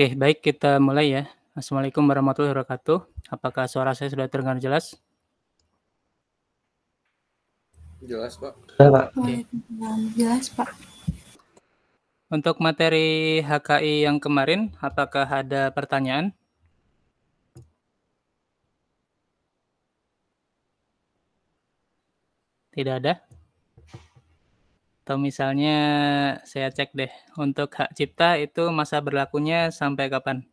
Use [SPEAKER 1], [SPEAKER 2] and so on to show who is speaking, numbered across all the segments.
[SPEAKER 1] Oke, baik kita mulai ya. Assalamualaikum warahmatullahi wabarakatuh. Apakah suara saya sudah terdengar jelas?
[SPEAKER 2] Jelas, Pak. Jelas, Pak.
[SPEAKER 1] Untuk materi HKI yang kemarin, apakah ada pertanyaan? Tidak ada atau misalnya saya cek deh untuk hak cipta itu masa berlakunya sampai kapan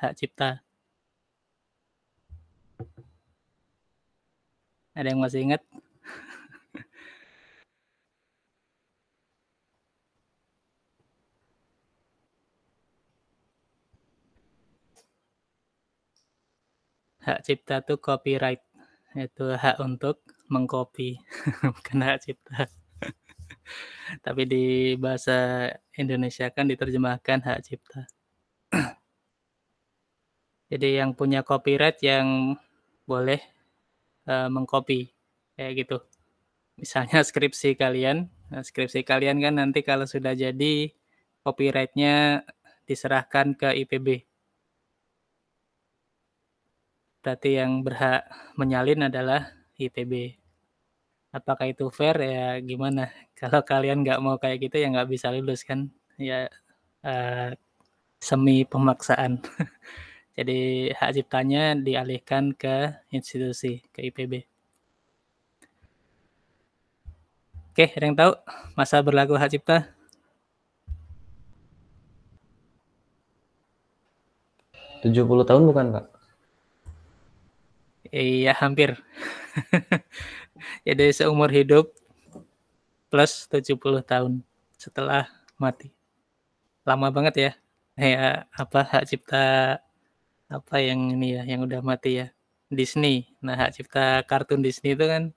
[SPEAKER 1] hak cipta ada yang masih ingat hak cipta itu copyright itu hak untuk mengcopy bukan hak cipta tapi di bahasa Indonesia kan diterjemahkan hak cipta. Jadi yang punya copyright yang boleh uh, mengcopy kayak gitu. Misalnya skripsi kalian, nah, skripsi kalian kan nanti kalau sudah jadi copyrightnya diserahkan ke IPB. Berarti yang berhak menyalin adalah IPB. Apakah itu fair ya gimana kalau kalian nggak mau kayak gitu ya nggak bisa lulus kan ya uh, semi pemaksaan jadi hak ciptanya dialihkan ke institusi ke IPB oke ada yang tahu masa berlaku hak cipta
[SPEAKER 2] Tujuh puluh tahun bukan, Pak?
[SPEAKER 1] Iya, hampir. Jadi seumur hidup plus 70 tahun setelah mati. Lama banget ya. Ya apa hak cipta apa yang ini ya yang udah mati ya. Disney. Nah, hak cipta kartun Disney itu kan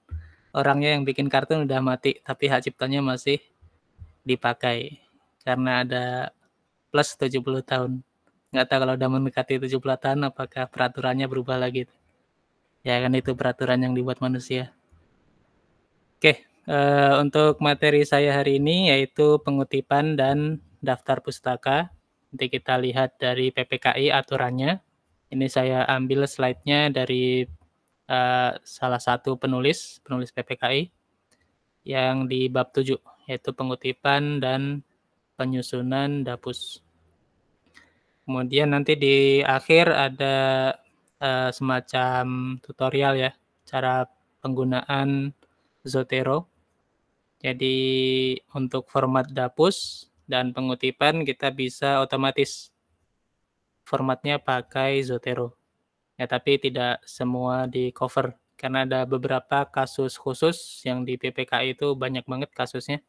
[SPEAKER 1] orangnya yang bikin kartun udah mati tapi hak ciptanya masih dipakai karena ada plus 70 tahun. Nggak tahu kalau udah mendekati 70 tahun apakah peraturannya berubah lagi. Ya kan itu peraturan yang dibuat manusia. Oke, Eh, untuk materi saya hari ini yaitu pengutipan dan daftar pustaka. Nanti kita lihat dari PPKI aturannya. Ini saya ambil slide-nya dari uh, salah satu penulis, penulis PPKI yang di bab 7 yaitu pengutipan dan penyusunan dapus. Kemudian nanti di akhir ada uh, semacam tutorial ya cara penggunaan Zotero jadi untuk format dapus dan pengutipan kita bisa otomatis formatnya pakai Zotero. Ya, tapi tidak semua di cover karena ada beberapa kasus khusus yang di PPK itu banyak banget kasusnya.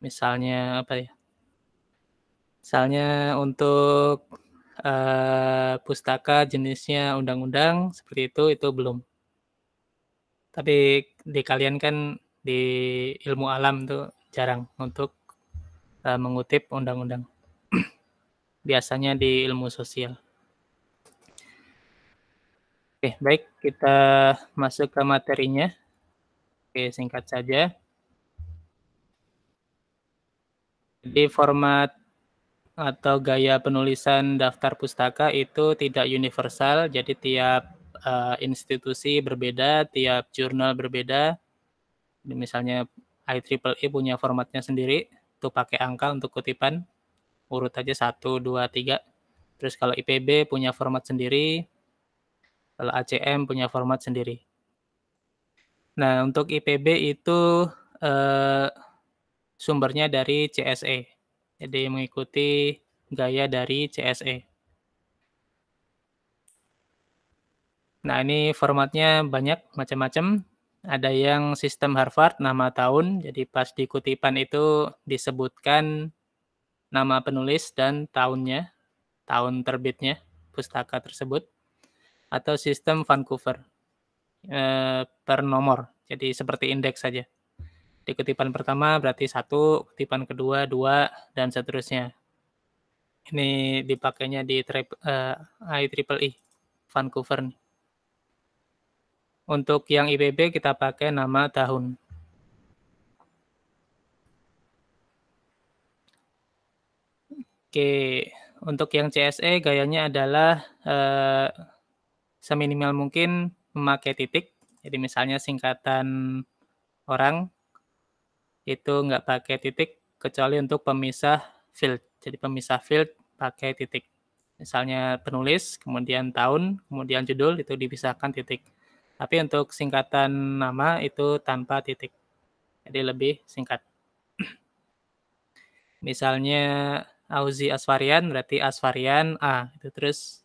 [SPEAKER 1] Misalnya apa ya? Misalnya untuk uh, pustaka jenisnya undang-undang seperti itu itu belum. Tapi di kalian kan di ilmu alam itu jarang untuk uh, mengutip undang-undang. Biasanya di ilmu sosial. Oke, baik kita masuk ke materinya. Oke, singkat saja. Jadi format atau gaya penulisan daftar pustaka itu tidak universal, jadi tiap uh, institusi berbeda, tiap jurnal berbeda, misalnya IEEE e punya formatnya sendiri itu pakai angka untuk kutipan urut aja 1, 2, 3 terus kalau IPB punya format sendiri kalau ACM punya format sendiri nah untuk IPB itu eh, sumbernya dari CSE jadi mengikuti gaya dari CSE nah ini formatnya banyak macam-macam ada yang sistem Harvard nama tahun jadi pas di kutipan itu disebutkan nama penulis dan tahunnya tahun terbitnya pustaka tersebut atau sistem Vancouver eh, per nomor jadi seperti indeks saja di kutipan pertama berarti satu kutipan kedua dua dan seterusnya ini dipakainya di tri, eh, IEEE e, Vancouver nih. Untuk yang IPB kita pakai nama tahun. Oke, untuk yang CSE gayanya adalah eh, seminimal mungkin memakai titik. Jadi misalnya singkatan orang itu nggak pakai titik kecuali untuk pemisah field. Jadi pemisah field pakai titik. Misalnya penulis, kemudian tahun, kemudian judul itu dipisahkan titik. Tapi untuk singkatan nama itu tanpa titik. Jadi lebih singkat. Misalnya Auzi Asvarian berarti Asvarian A. Itu terus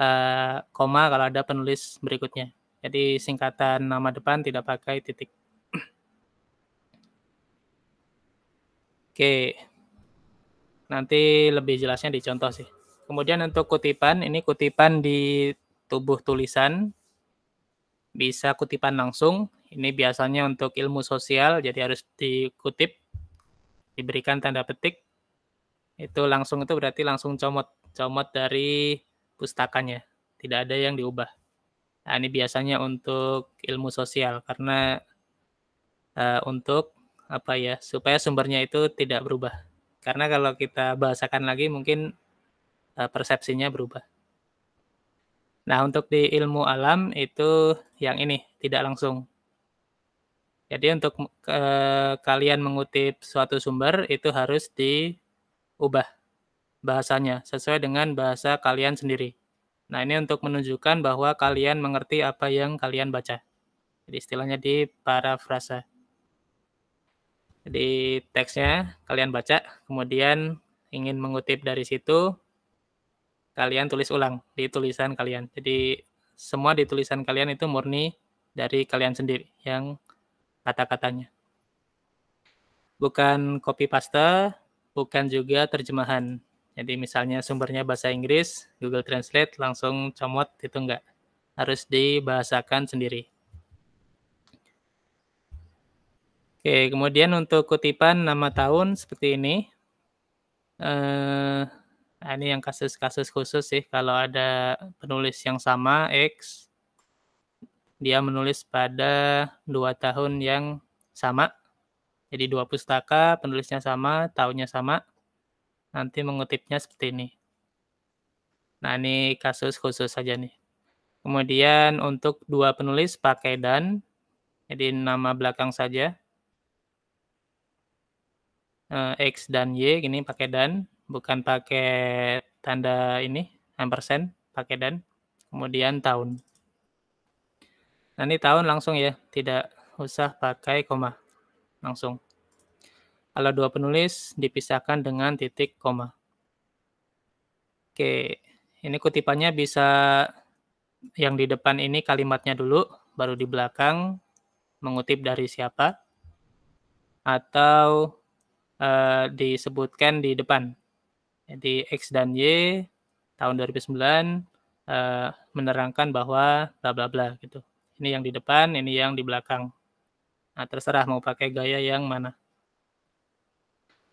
[SPEAKER 1] uh, koma kalau ada penulis berikutnya. Jadi singkatan nama depan tidak pakai titik. Oke. Nanti lebih jelasnya dicontoh sih. Kemudian untuk kutipan, ini kutipan di tubuh tulisan bisa kutipan langsung. Ini biasanya untuk ilmu sosial, jadi harus dikutip, diberikan tanda petik. Itu langsung itu berarti langsung comot, comot dari pustakanya. Tidak ada yang diubah. Nah, ini biasanya untuk ilmu sosial karena uh, untuk apa ya supaya sumbernya itu tidak berubah. Karena kalau kita bahasakan lagi mungkin uh, persepsinya berubah. Nah, untuk di ilmu alam itu yang ini tidak langsung. Jadi untuk e, kalian mengutip suatu sumber itu harus diubah bahasanya sesuai dengan bahasa kalian sendiri. Nah, ini untuk menunjukkan bahwa kalian mengerti apa yang kalian baca. Jadi istilahnya di parafrasa. Jadi teksnya kalian baca, kemudian ingin mengutip dari situ, kalian tulis ulang di tulisan kalian. Jadi semua di tulisan kalian itu murni dari kalian sendiri yang kata-katanya. Bukan copy paste, bukan juga terjemahan. Jadi misalnya sumbernya bahasa Inggris, Google Translate langsung comot itu enggak. Harus dibahasakan sendiri. Oke, kemudian untuk kutipan nama tahun seperti ini. Eh, Nah, ini yang kasus-kasus khusus sih kalau ada penulis yang sama X dia menulis pada dua tahun yang sama. Jadi dua pustaka, penulisnya sama, tahunnya sama. Nanti mengutipnya seperti ini. Nah, ini kasus khusus saja nih. Kemudian untuk dua penulis pakai dan. Jadi nama belakang saja. Eh, X dan Y, ini pakai dan bukan pakai tanda ini persen pakai dan kemudian tahun nah ini tahun langsung ya tidak usah pakai koma langsung kalau dua penulis dipisahkan dengan titik koma oke ini kutipannya bisa yang di depan ini kalimatnya dulu baru di belakang mengutip dari siapa atau uh, disebutkan di depan di X dan Y tahun 2009 uh, eh, menerangkan bahwa bla bla bla gitu. Ini yang di depan, ini yang di belakang. Nah, terserah mau pakai gaya yang mana.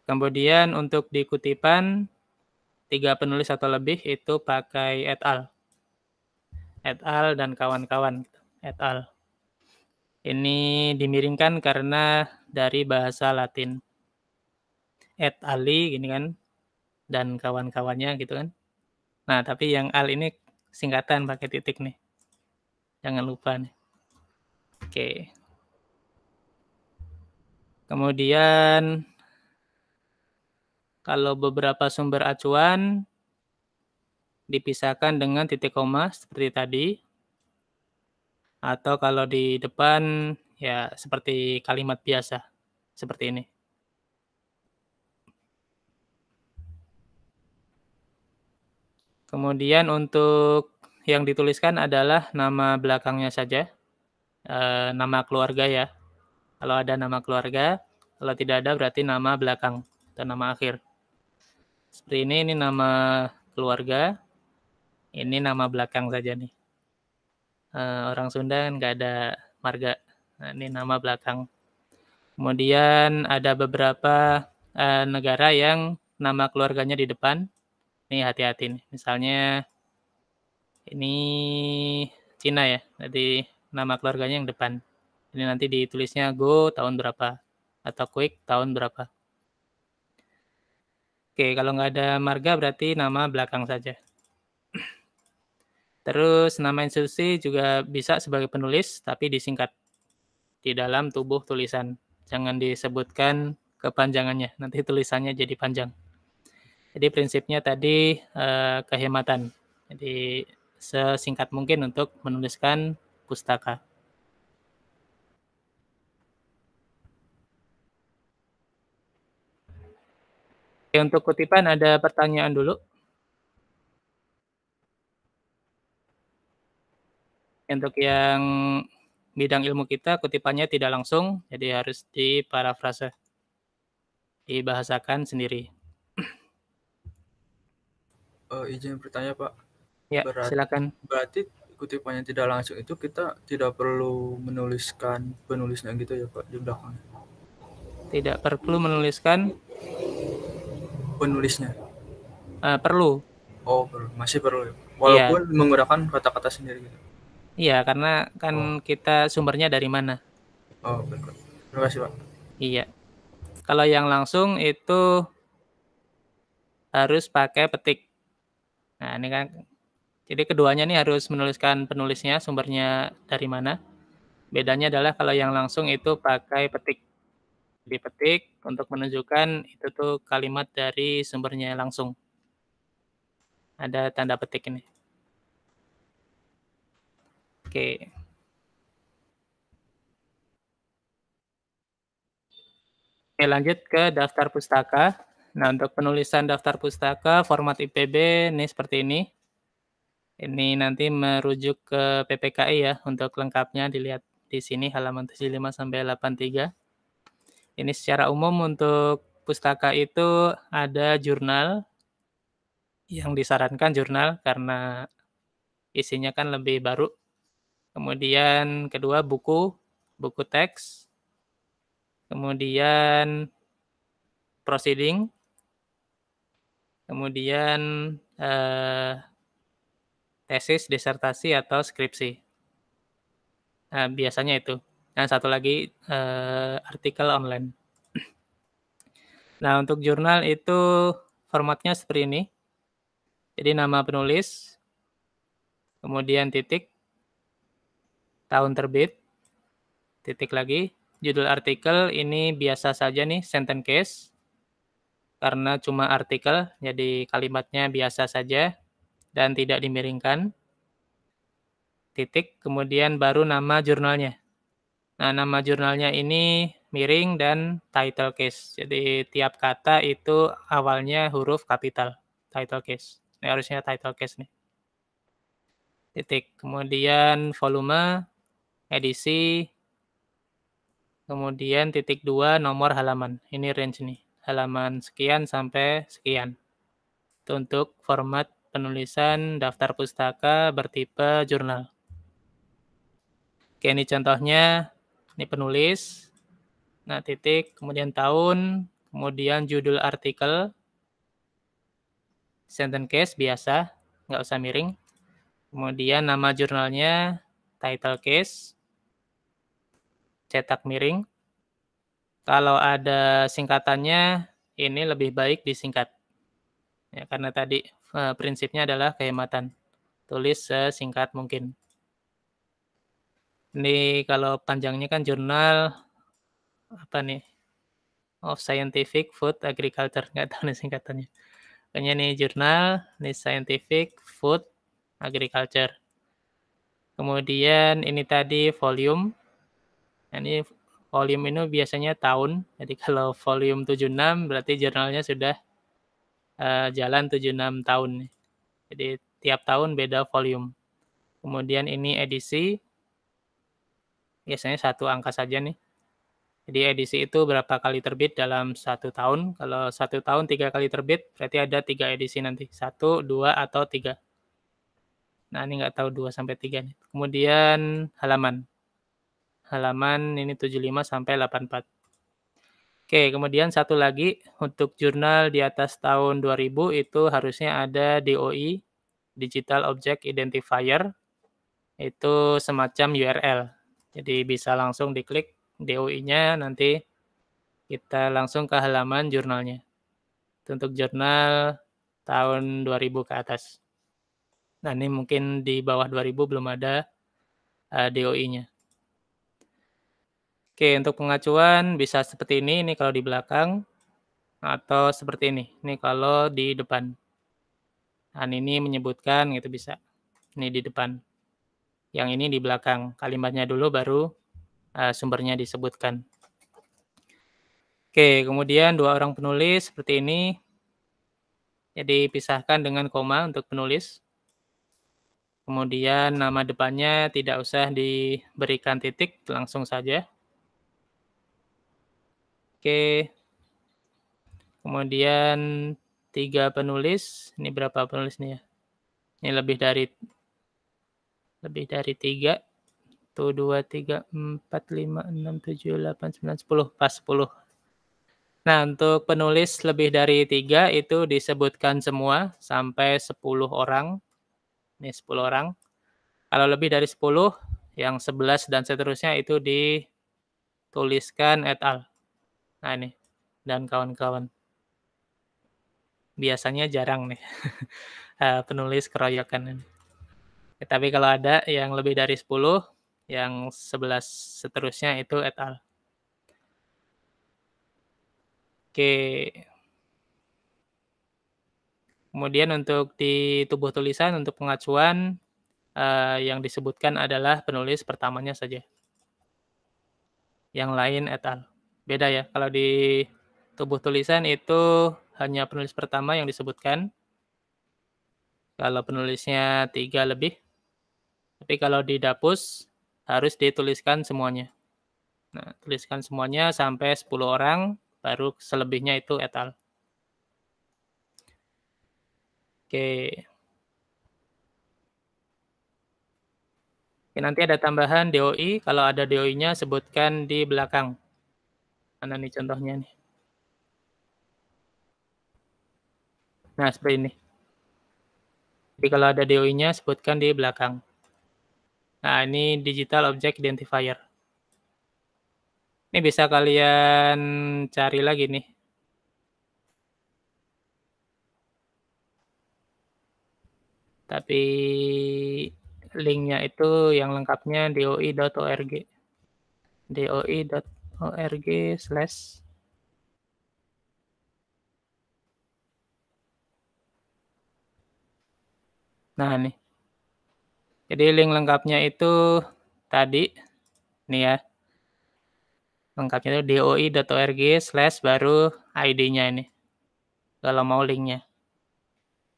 [SPEAKER 1] Kemudian untuk di kutipan tiga penulis atau lebih itu pakai et al. Et al dan kawan-kawan Et al. Ini dimiringkan karena dari bahasa Latin. Et ali gini kan dan kawan-kawannya gitu kan. Nah, tapi yang al ini singkatan pakai titik nih. Jangan lupa nih. Oke. Kemudian kalau beberapa sumber acuan dipisahkan dengan titik koma seperti tadi. Atau kalau di depan ya seperti kalimat biasa seperti ini. Kemudian untuk yang dituliskan adalah nama belakangnya saja, e, nama keluarga ya. Kalau ada nama keluarga, kalau tidak ada berarti nama belakang atau nama akhir. Seperti ini, ini nama keluarga, ini nama belakang saja nih. E, orang Sunda kan nggak ada marga, nah, ini nama belakang. Kemudian ada beberapa e, negara yang nama keluarganya di depan, ini hati-hati nih. Misalnya ini Cina ya. jadi nama keluarganya yang depan. Ini nanti ditulisnya Go tahun berapa atau Quick tahun berapa. Oke, kalau nggak ada marga berarti nama belakang saja. Terus nama institusi juga bisa sebagai penulis tapi disingkat di dalam tubuh tulisan. Jangan disebutkan kepanjangannya, nanti tulisannya jadi panjang. Jadi prinsipnya tadi eh, kehematan. Jadi sesingkat mungkin untuk menuliskan pustaka. Oke, untuk kutipan ada pertanyaan dulu. Untuk yang bidang ilmu kita kutipannya tidak langsung, jadi harus diparafrase. Dibahasakan sendiri
[SPEAKER 2] uh, izin bertanya Pak.
[SPEAKER 1] Ya, berarti, silakan.
[SPEAKER 2] Berarti kutipannya tidak langsung itu kita tidak perlu menuliskan penulisnya gitu ya Pak di belakang.
[SPEAKER 1] Tidak perlu menuliskan penulisnya. Uh, perlu.
[SPEAKER 2] Oh, perlu. Masih perlu. Ya, Walaupun ya. menggunakan kata-kata sendiri gitu.
[SPEAKER 1] Iya, karena kan oh. kita sumbernya dari mana.
[SPEAKER 2] Oh, baik. Terima kasih, Pak.
[SPEAKER 1] Iya. Kalau yang langsung itu harus pakai petik. Nah, ini kan jadi keduanya ini harus menuliskan penulisnya sumbernya dari mana. Bedanya adalah kalau yang langsung itu pakai petik. dipetik petik untuk menunjukkan itu tuh kalimat dari sumbernya langsung. Ada tanda petik ini. Oke. Oke, lanjut ke daftar pustaka. Nah, untuk penulisan daftar pustaka format IPB ini seperti ini. Ini nanti merujuk ke PPKI ya untuk lengkapnya dilihat di sini halaman 75 sampai 83. Ini secara umum untuk pustaka itu ada jurnal yang disarankan jurnal karena isinya kan lebih baru. Kemudian kedua buku, buku teks. Kemudian proceeding kemudian eh, tesis, disertasi atau skripsi. Nah, biasanya itu. Nah, satu lagi eh, artikel online. Nah, untuk jurnal itu formatnya seperti ini. Jadi nama penulis, kemudian titik, tahun terbit, titik lagi, judul artikel ini biasa saja nih, sentence case, karena cuma artikel, jadi kalimatnya biasa saja dan tidak dimiringkan. Titik, kemudian baru nama jurnalnya. Nah, nama jurnalnya ini miring dan title case. Jadi tiap kata itu awalnya huruf kapital, title case. Ini harusnya title case nih. Titik, kemudian volume, edisi, kemudian titik dua nomor halaman. Ini range nih halaman sekian sampai sekian. Itu untuk format penulisan daftar pustaka bertipe jurnal. Oke, ini contohnya. Ini penulis. Nah, titik, kemudian tahun, kemudian judul artikel. Sentence case biasa, nggak usah miring. Kemudian nama jurnalnya, title case, cetak miring. Kalau ada singkatannya, ini lebih baik disingkat. Ya, karena tadi eh, prinsipnya adalah kehematan. Tulis sesingkat mungkin. Ini kalau panjangnya kan jurnal apa nih? Of Scientific Food Agriculture, nggak tahu nih singkatannya. Kayaknya nih jurnal, nih Scientific Food Agriculture. Kemudian ini tadi volume. Nah, ini volume ini biasanya tahun. Jadi kalau volume 76 berarti jurnalnya sudah uh, jalan 76 tahun. Jadi tiap tahun beda volume. Kemudian ini edisi. Biasanya satu angka saja nih. Jadi edisi itu berapa kali terbit dalam satu tahun. Kalau satu tahun tiga kali terbit, berarti ada tiga edisi nanti. Satu, dua, atau tiga. Nah, ini nggak tahu dua sampai tiga. Nih. Kemudian halaman halaman ini 75 sampai 84. Oke, kemudian satu lagi untuk jurnal di atas tahun 2000 itu harusnya ada DOI, Digital Object Identifier, itu semacam URL. Jadi bisa langsung diklik DOI-nya nanti kita langsung ke halaman jurnalnya. Untuk jurnal tahun 2000 ke atas. Nah, ini mungkin di bawah 2000 belum ada uh, eh, DOI-nya. Oke, untuk pengacuan bisa seperti ini, ini kalau di belakang, atau seperti ini, ini kalau di depan. Dan nah, ini menyebutkan gitu bisa, ini di depan. Yang ini di belakang, kalimatnya dulu baru uh, sumbernya disebutkan. Oke, kemudian dua orang penulis seperti ini. Jadi ya, pisahkan dengan koma untuk penulis. Kemudian nama depannya tidak usah diberikan titik, langsung saja. Oke. Kemudian tiga penulis. Ini berapa penulis nih ya? Ini lebih dari lebih dari tiga. Tuh dua tiga empat lima enam tujuh delapan sembilan sepuluh pas sepuluh. Nah untuk penulis lebih dari tiga itu disebutkan semua sampai sepuluh orang. Ini sepuluh orang. Kalau lebih dari sepuluh, yang sebelas dan seterusnya itu dituliskan et al. Nah ini dan kawan-kawan. Biasanya jarang nih eh, penulis keroyokan ini. Ya, tapi kalau ada yang lebih dari 10, yang 11 seterusnya itu et al. Oke. Kemudian untuk di tubuh tulisan untuk pengacuan eh, yang disebutkan adalah penulis pertamanya saja. Yang lain et al beda ya. Kalau di tubuh tulisan itu hanya penulis pertama yang disebutkan. Kalau penulisnya tiga lebih. Tapi kalau di dapus harus dituliskan semuanya. Nah, tuliskan semuanya sampai 10 orang, baru selebihnya itu etal. Oke. Oke, nanti ada tambahan DOI. Kalau ada DOI-nya, sebutkan di belakang. Mana nih contohnya nih? Nah, seperti ini. Jadi kalau ada DOI-nya, sebutkan di belakang. Nah, ini Digital Object Identifier. Ini bisa kalian cari lagi nih. Tapi linknya itu yang lengkapnya doi.org. doi.org org slash Nah, nih. Jadi link lengkapnya itu tadi nih ya. Lengkapnya itu doi.org slash baru ID-nya ini. Kalau mau linknya.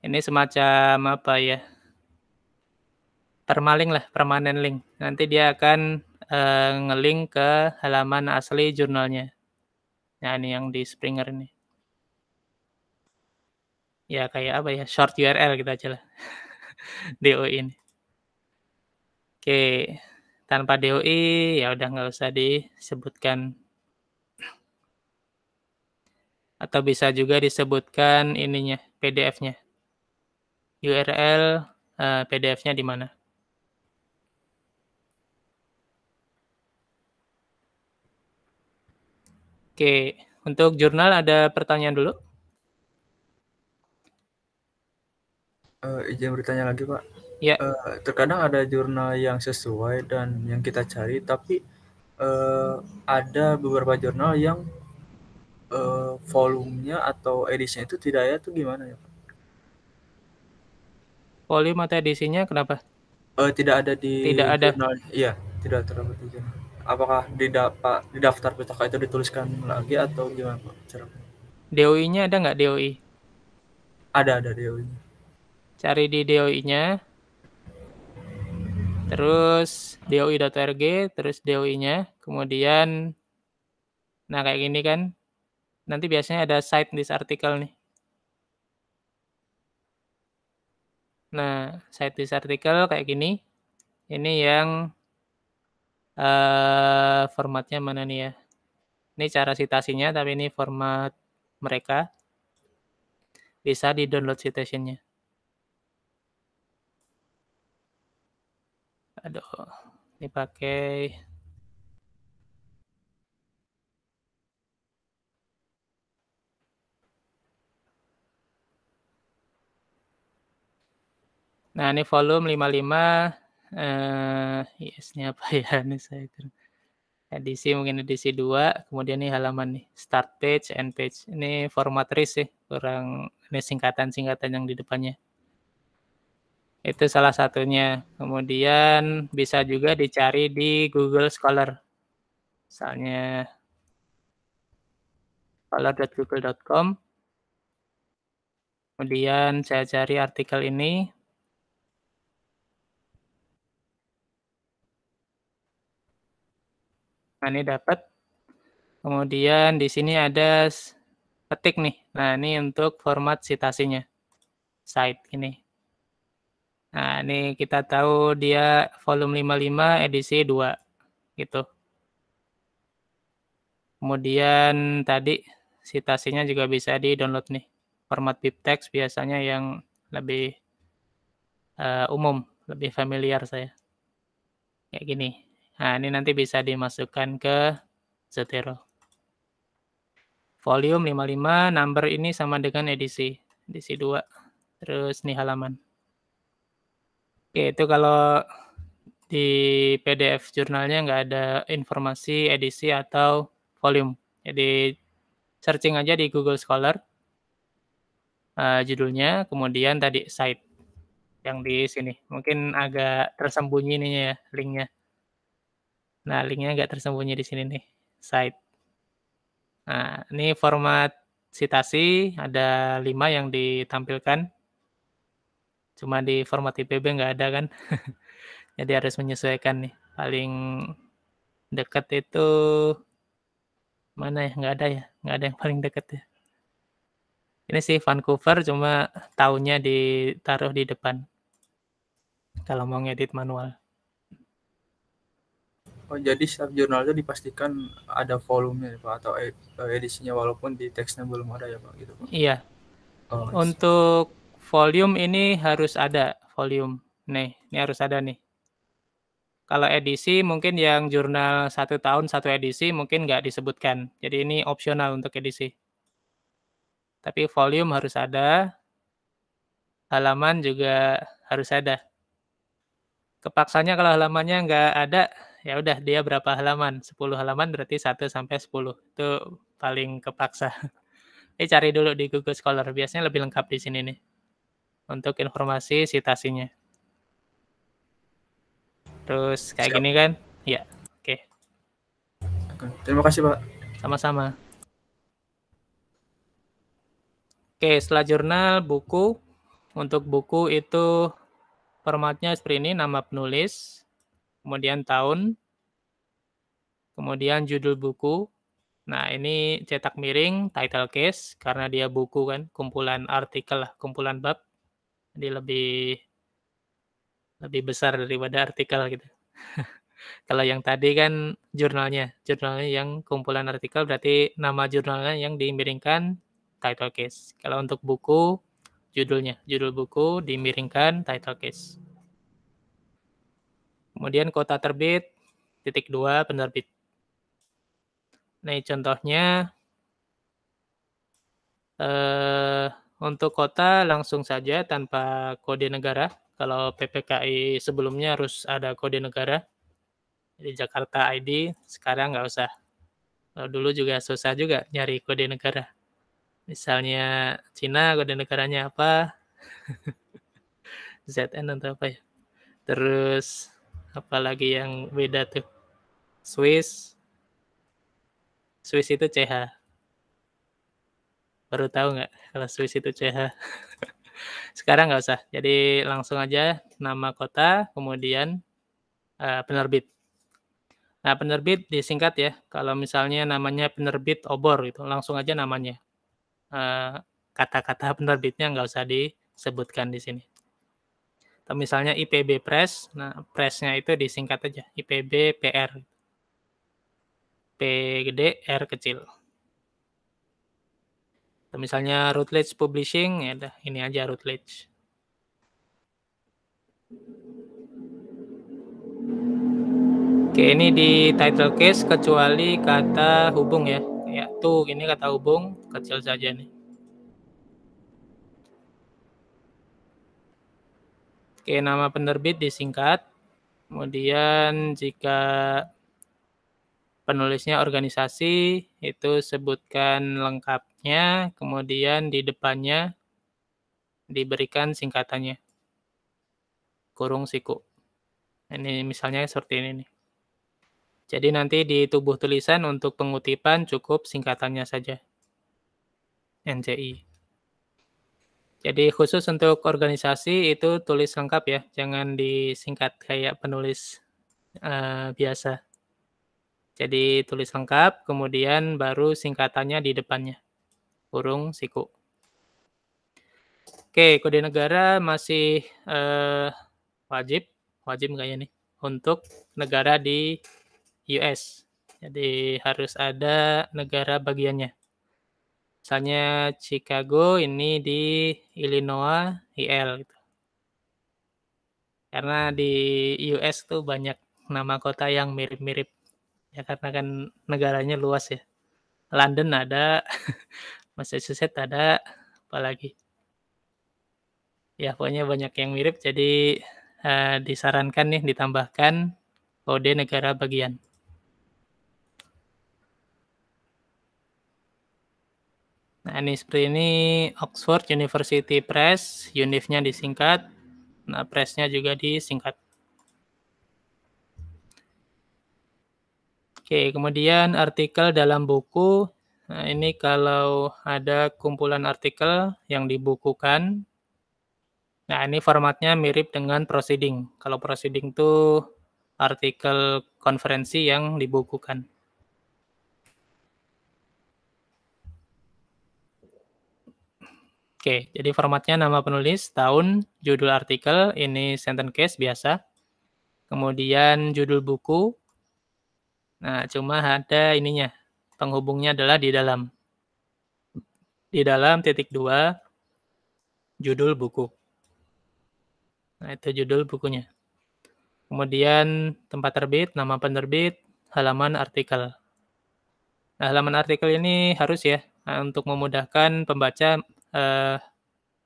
[SPEAKER 1] Ini semacam apa ya? permaling lah, permanen link. Nanti dia akan Eh, ngelink ke halaman asli jurnalnya. Nah, ini yang di Springer ini. Ya, kayak apa ya? Short URL kita gitu aja lah. DOI ini. Oke, tanpa DOI ya udah nggak usah disebutkan. Atau bisa juga disebutkan ininya, PDF-nya. URL uh, eh, PDF-nya di mana? Oke, untuk jurnal ada pertanyaan dulu?
[SPEAKER 2] Uh, izin bertanya lagi Pak. Ya. Uh, terkadang ada jurnal yang sesuai dan yang kita cari, tapi uh, ada beberapa jurnal yang uh, volumenya atau edisinya itu tidak ya, tuh gimana ya
[SPEAKER 1] Volume atau edisinya kenapa?
[SPEAKER 2] Uh, tidak ada di tidak ada. Jurnal, iya, tidak terdapat di jurnal apakah di dapat di daftar pustaka itu dituliskan lagi atau gimana Pak cara
[SPEAKER 1] DOI-nya ada nggak DOI? Ada ada DOI. Cari di DOI-nya. Terus doi.org, terus DOI-nya, kemudian nah kayak gini kan. Nanti biasanya ada site this artikel nih. Nah, site this artikel kayak gini. Ini yang uh, formatnya mana nih ya? Ini cara citasinya, tapi ini format mereka. Bisa di download citationnya. Aduh, ini pakai Nah, ini volume 55 eh IS-nya apa ya ini saya itu Edisi mungkin edisi 2, kemudian nih halaman nih start page end page. Ini format RIS sih, kurang ini singkatan-singkatan yang di depannya. Itu salah satunya. Kemudian bisa juga dicari di Google Scholar. Misalnya scholar.google.com. Kemudian saya cari artikel ini Nah, ini dapat. Kemudian di sini ada petik nih. Nah, ini untuk format citasinya. Site ini. Nah, ini kita tahu dia volume 55 edisi 2 gitu. Kemudian tadi citasinya juga bisa di-download nih. Format BibTeX biasanya yang lebih uh, umum, lebih familiar saya. Kayak gini. Nah, ini nanti bisa dimasukkan ke Zotero. Volume 55, number ini sama dengan edisi, edisi 2. Terus nih halaman. Oke, itu kalau di PDF jurnalnya nggak ada informasi edisi atau volume. Jadi searching aja di Google Scholar uh, judulnya, kemudian tadi site yang di sini. Mungkin agak tersembunyi nih ya linknya. Nah, linknya nggak tersembunyi di sini nih, site. Nah, ini format citasi ada lima yang ditampilkan. Cuma di format IPB nggak ada kan. Jadi harus menyesuaikan nih. Paling dekat itu mana ya? Nggak ada ya? Nggak ada yang paling dekat ya. Ini sih Vancouver, cuma tahunnya ditaruh di depan. Kalau mau ngedit manual.
[SPEAKER 2] Oh, jadi setiap jurnal itu dipastikan ada volumenya ya, Pak atau eh, edisinya walaupun di teksnya belum ada ya Pak gitu
[SPEAKER 1] Pak. Iya. Oh, Untuk volume ini harus ada volume. Nih, ini harus ada nih. Kalau edisi mungkin yang jurnal satu tahun satu edisi mungkin nggak disebutkan. Jadi ini opsional untuk edisi. Tapi volume harus ada. Halaman juga harus ada. Kepaksanya kalau halamannya nggak ada, ya udah dia berapa halaman 10 halaman berarti 1 sampai 10 itu paling kepaksa Ini cari dulu di Google Scholar biasanya lebih lengkap di sini nih untuk informasi citasinya terus kayak Siap. gini kan ya oke okay. terima kasih pak sama-sama oke setelah jurnal buku untuk buku itu formatnya seperti ini nama penulis kemudian tahun, kemudian judul buku. Nah, ini cetak miring, title case, karena dia buku kan, kumpulan artikel lah, kumpulan bab. Jadi lebih lebih besar daripada artikel gitu. Kalau yang tadi kan jurnalnya, jurnalnya yang kumpulan artikel berarti nama jurnalnya yang dimiringkan title case. Kalau untuk buku, judulnya, judul buku dimiringkan title case. Kemudian kota terbit, titik dua penerbit. Nah, contohnya eh, untuk kota langsung saja tanpa kode negara. Kalau PPKI sebelumnya harus ada kode negara. Jadi Jakarta ID sekarang nggak usah. Kalau dulu juga susah juga nyari kode negara. Misalnya Cina kode negaranya apa? ZN atau apa ya? Terus apalagi yang beda tuh Swiss Swiss itu CH baru tahu nggak kalau Swiss itu CH sekarang nggak usah jadi langsung aja nama kota kemudian uh, penerbit nah penerbit disingkat ya kalau misalnya namanya penerbit obor itu, langsung aja namanya eh, kata-kata uh, kata -kata penerbitnya nggak usah disebutkan di sini atau misalnya IPB Press. Nah, pressnya itu disingkat aja IPB PR. P gede, R kecil. Atau misalnya Routledge Publishing, ya dah, ini aja Routledge. Oke, ini di title case kecuali kata hubung ya. Ya, tuh ini kata hubung kecil saja nih. Oke, nama penerbit disingkat. Kemudian jika penulisnya organisasi itu sebutkan lengkapnya, kemudian di depannya diberikan singkatannya. Kurung siku. Ini misalnya seperti ini nih. Jadi nanti di tubuh tulisan untuk pengutipan cukup singkatannya saja. NCI. Jadi khusus untuk organisasi itu tulis lengkap ya, jangan disingkat kayak penulis uh, biasa. Jadi tulis lengkap, kemudian baru singkatannya di depannya, kurung siku. Oke, kode negara masih uh, wajib, wajib kayaknya nih untuk negara di US. Jadi harus ada negara bagiannya. Misalnya Chicago ini di Illinois IL gitu. Karena di US tuh banyak nama kota yang mirip-mirip ya karena kan negaranya luas ya. London ada, Massachusetts ada, apalagi ya pokoknya banyak yang mirip jadi eh, disarankan nih ditambahkan kode negara bagian. Nah, ini seperti ini Oxford University Press, univnya disingkat, nah pressnya juga disingkat. Oke, kemudian artikel dalam buku. Nah, ini kalau ada kumpulan artikel yang dibukukan. Nah, ini formatnya mirip dengan proceeding. Kalau proceeding itu artikel konferensi yang dibukukan. Oke, jadi formatnya nama penulis, tahun, judul artikel, ini sentence case biasa. Kemudian judul buku. Nah, cuma ada ininya, penghubungnya adalah di dalam. Di dalam titik dua, judul buku. Nah, itu judul bukunya. Kemudian tempat terbit, nama penerbit, halaman artikel. Nah, halaman artikel ini harus ya untuk memudahkan pembaca uh,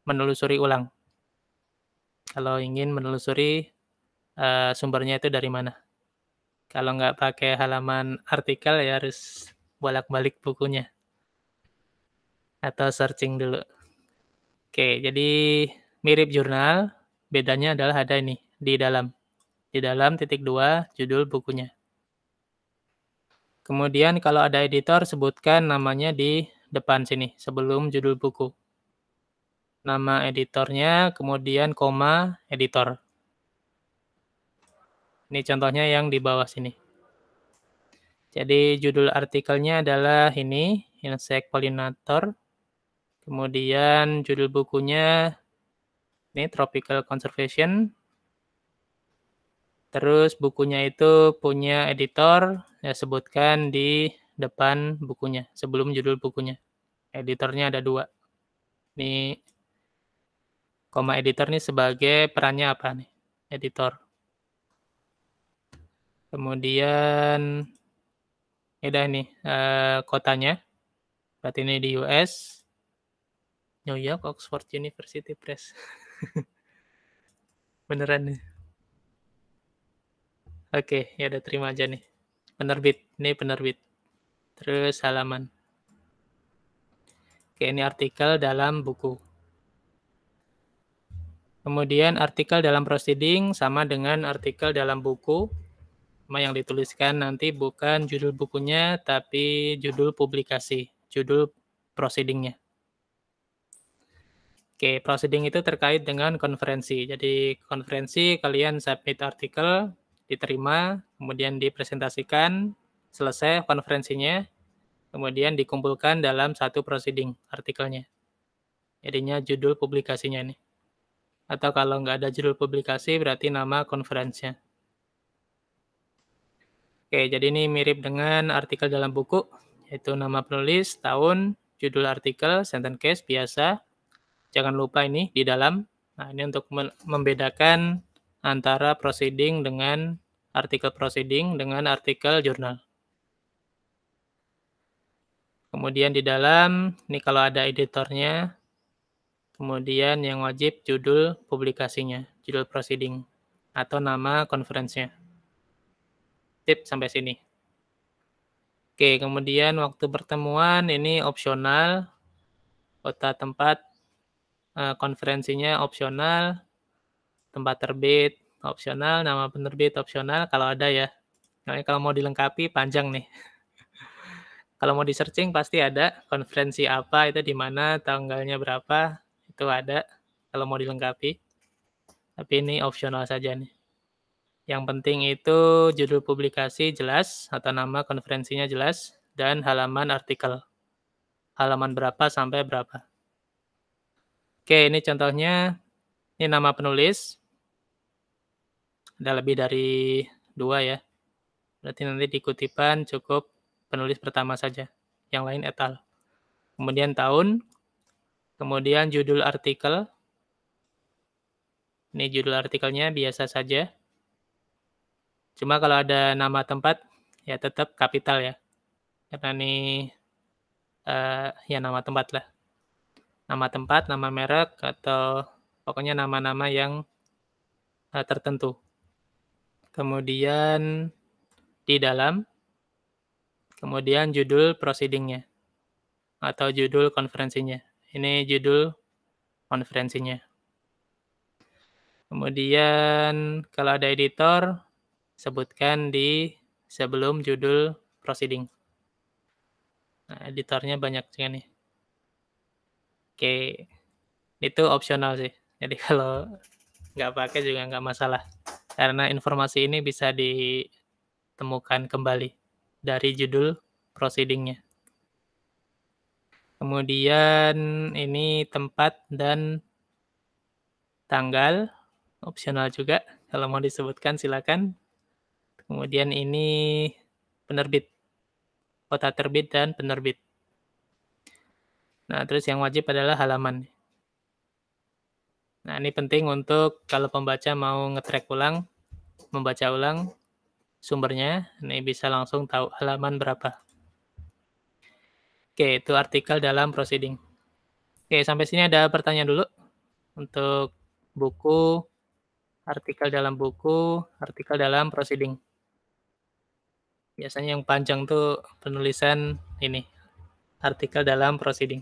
[SPEAKER 1] menelusuri ulang. Kalau ingin menelusuri uh, sumbernya itu dari mana. Kalau nggak pakai halaman artikel ya harus bolak-balik bukunya. Atau searching dulu. Oke, jadi mirip jurnal, bedanya adalah ada ini di dalam. Di dalam titik dua judul bukunya. Kemudian kalau ada editor sebutkan namanya di depan sini sebelum judul buku nama editornya, kemudian koma editor. Ini contohnya yang di bawah sini. Jadi judul artikelnya adalah ini, Insect Pollinator. Kemudian judul bukunya ini Tropical Conservation. Terus bukunya itu punya editor, ya sebutkan di depan bukunya, sebelum judul bukunya. Editornya ada dua. Ini Koma editor nih sebagai perannya apa nih? Editor. Kemudian ya dah nih eh, kotanya. Berarti ini di US. New York Oxford University Press. Beneran nih. Oke, ya udah terima aja nih. Penerbit, ini penerbit. Terus halaman. Oke, ini artikel dalam buku. Kemudian artikel dalam proceeding sama dengan artikel dalam buku. Cuma yang dituliskan nanti bukan judul bukunya, tapi judul publikasi, judul proceedingnya. Oke, proceeding itu terkait dengan konferensi. Jadi konferensi kalian submit artikel, diterima, kemudian dipresentasikan, selesai konferensinya, kemudian dikumpulkan dalam satu proceeding artikelnya. Jadinya judul publikasinya nih. Atau kalau nggak ada judul publikasi berarti nama konferensinya. Oke, jadi ini mirip dengan artikel dalam buku, yaitu nama penulis, tahun, judul artikel, sentence case biasa. Jangan lupa ini di dalam. Nah, ini untuk membedakan antara proceeding dengan artikel proceeding dengan artikel jurnal. Kemudian di dalam, ini kalau ada editornya, Kemudian yang wajib judul publikasinya, judul proceeding atau nama konferensinya. Tip sampai sini. Oke, kemudian waktu pertemuan ini opsional. Kota tempat eh, konferensinya opsional. Tempat terbit opsional, nama penerbit opsional kalau ada ya. Nah, kalau mau dilengkapi panjang nih. kalau mau di searching pasti ada konferensi apa itu di mana, tanggalnya berapa, itu ada kalau mau dilengkapi. Tapi ini opsional saja nih. Yang penting itu judul publikasi jelas atau nama konferensinya jelas dan halaman artikel. Halaman berapa sampai berapa. Oke, ini contohnya. Ini nama penulis. Ada lebih dari dua ya. Berarti nanti di kutipan cukup penulis pertama saja. Yang lain etal. Kemudian tahun, Kemudian judul artikel. Ini judul artikelnya biasa saja. Cuma kalau ada nama tempat ya tetap kapital ya. Karena ini uh, ya nama tempat lah. Nama tempat, nama merek atau pokoknya nama-nama yang uh, tertentu. Kemudian di dalam kemudian judul proceedingnya atau judul konferensinya. Ini judul konferensinya. Kemudian kalau ada editor, sebutkan di sebelum judul proceeding. Nah, editornya banyak juga nih. Oke, itu opsional sih. Jadi kalau nggak pakai juga nggak masalah. Karena informasi ini bisa ditemukan kembali dari judul proceedingnya. Kemudian ini tempat dan tanggal opsional juga. Kalau mau disebutkan silakan. Kemudian ini penerbit kota terbit dan penerbit. Nah, terus yang wajib adalah halaman. Nah, ini penting untuk kalau pembaca mau ngetrack ulang, membaca ulang sumbernya, ini bisa langsung tahu halaman berapa. Oke, itu artikel dalam proceeding. Oke, sampai sini ada pertanyaan dulu untuk buku, artikel dalam buku, artikel dalam proceeding. Biasanya yang panjang tuh penulisan ini, artikel dalam proceeding.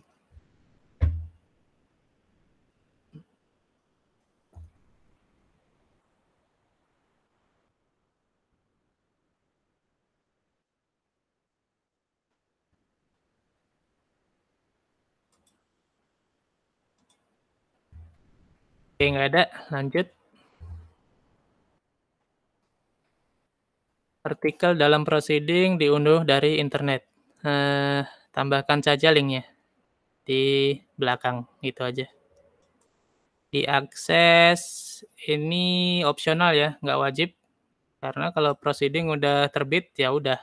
[SPEAKER 1] nggak ada, lanjut. Artikel dalam proceeding diunduh dari internet. Eh, tambahkan saja linknya di belakang, itu aja. Diakses ini opsional ya, nggak wajib. Karena kalau proceeding udah terbit ya udah.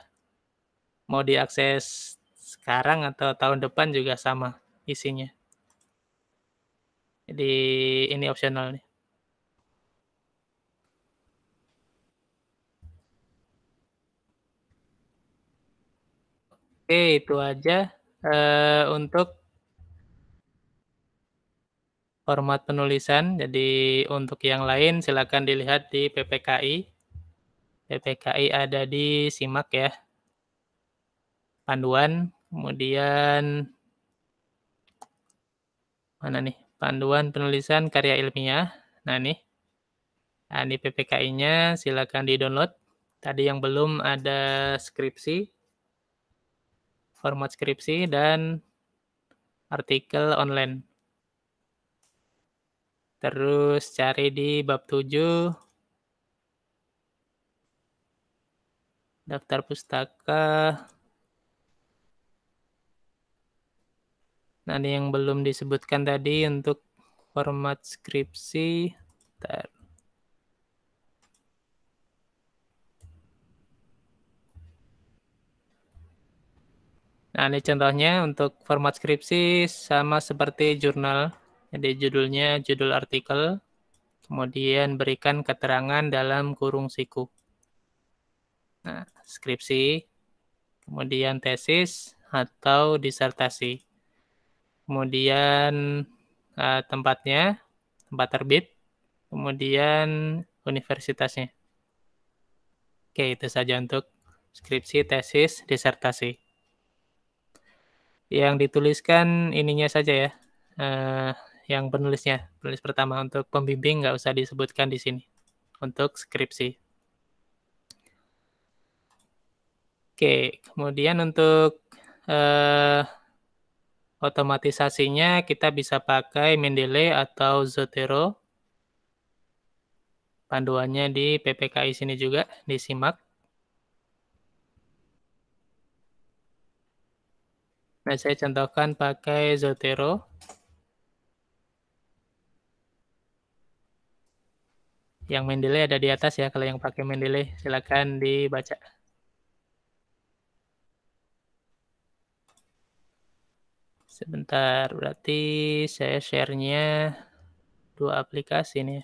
[SPEAKER 1] Mau diakses sekarang atau tahun depan juga sama isinya di ini opsional nih. Oke, itu aja uh, untuk format penulisan. Jadi untuk yang lain silakan dilihat di PPKI. PPKI ada di simak ya. Panduan, kemudian mana nih? panduan penulisan karya ilmiah. Nah, nih. Nah, ini PPKI-nya silakan di-download. Tadi yang belum ada skripsi, format skripsi, dan artikel online. Terus cari di bab 7 daftar pustaka. Nah, ini yang belum disebutkan tadi untuk format skripsi Bentar. Nah, ini contohnya untuk format skripsi sama seperti jurnal. Jadi judulnya judul artikel, kemudian berikan keterangan dalam kurung siku. Nah, skripsi, kemudian tesis atau disertasi. Kemudian uh, tempatnya, tempat terbit, kemudian universitasnya. Oke, itu saja untuk skripsi, tesis, disertasi. Yang dituliskan ininya saja ya, uh, yang penulisnya, penulis pertama untuk pembimbing nggak usah disebutkan di sini untuk skripsi. Oke, kemudian untuk uh, Otomatisasinya kita bisa pakai Mendeley atau Zotero. Panduannya di PPKI sini juga disimak. Nah, saya contohkan pakai Zotero. Yang Mendeley ada di atas ya, kalau yang pakai Mendeley silakan dibaca. Sebentar, berarti saya share-nya dua aplikasi nih.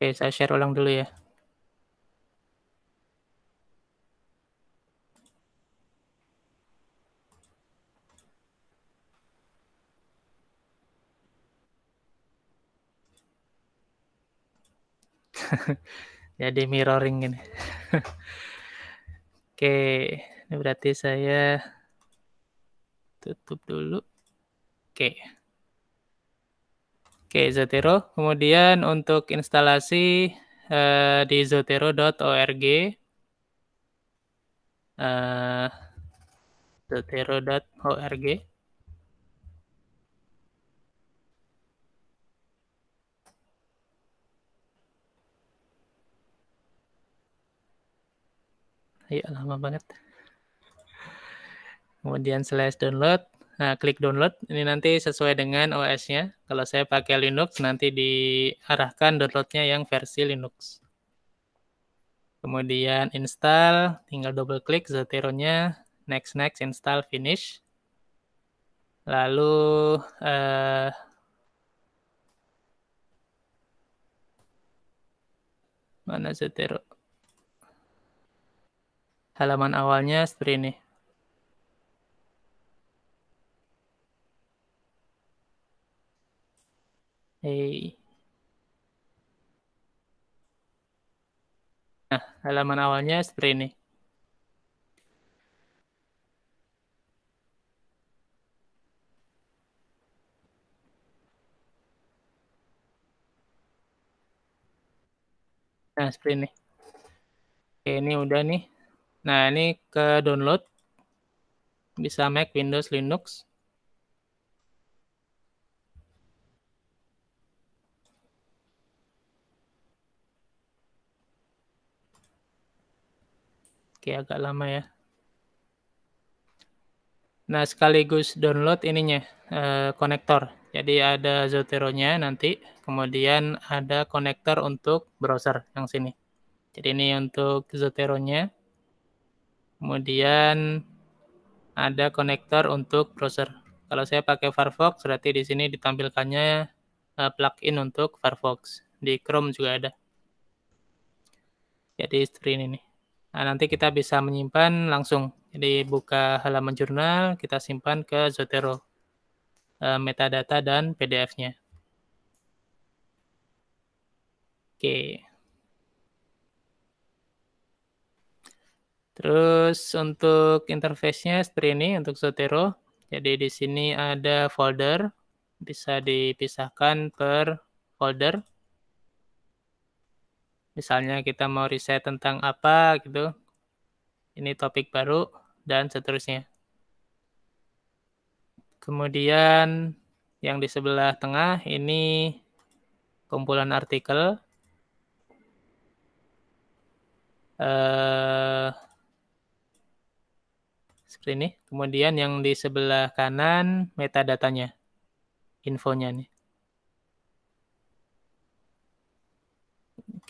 [SPEAKER 1] Oke, saya share ulang dulu ya. jadi mirroring ini. Oke, ini berarti saya tutup dulu. Oke. Oke, Zotero. Kemudian untuk instalasi uh, di zotero.org. Uh, eh, zotero.org. iya lama banget kemudian slash download nah klik download ini nanti sesuai dengan OS-nya kalau saya pakai Linux nanti diarahkan downloadnya yang versi Linux kemudian install tinggal double klik Zotero-nya next next install finish lalu eh, mana Zotero halaman awalnya seperti ini. Hey. Nah, halaman awalnya seperti ini. Nah, seperti ini. Oke, ini udah nih. Nah, ini ke download. Bisa Mac, Windows, Linux. Oke, agak lama ya. Nah, sekaligus download ininya, eh, konektor. Jadi ada Zotero-nya nanti, kemudian ada konektor untuk browser yang sini. Jadi ini untuk Zotero-nya. Kemudian ada konektor untuk browser. Kalau saya pakai Firefox, berarti di sini ditampilkannya eh, plugin untuk Firefox. Di Chrome juga ada. Jadi seperti ini Nah, nanti kita bisa menyimpan langsung. Jadi buka halaman jurnal, kita simpan ke Zotero. Eh, metadata dan PDF-nya. Oke. Okay. Terus untuk interface-nya seperti ini untuk Zotero. Jadi di sini ada folder, bisa dipisahkan per folder. Misalnya kita mau riset tentang apa gitu. Ini topik baru dan seterusnya. Kemudian yang di sebelah tengah ini kumpulan artikel. uh, seperti ini. Kemudian yang di sebelah kanan metadatanya, infonya nih.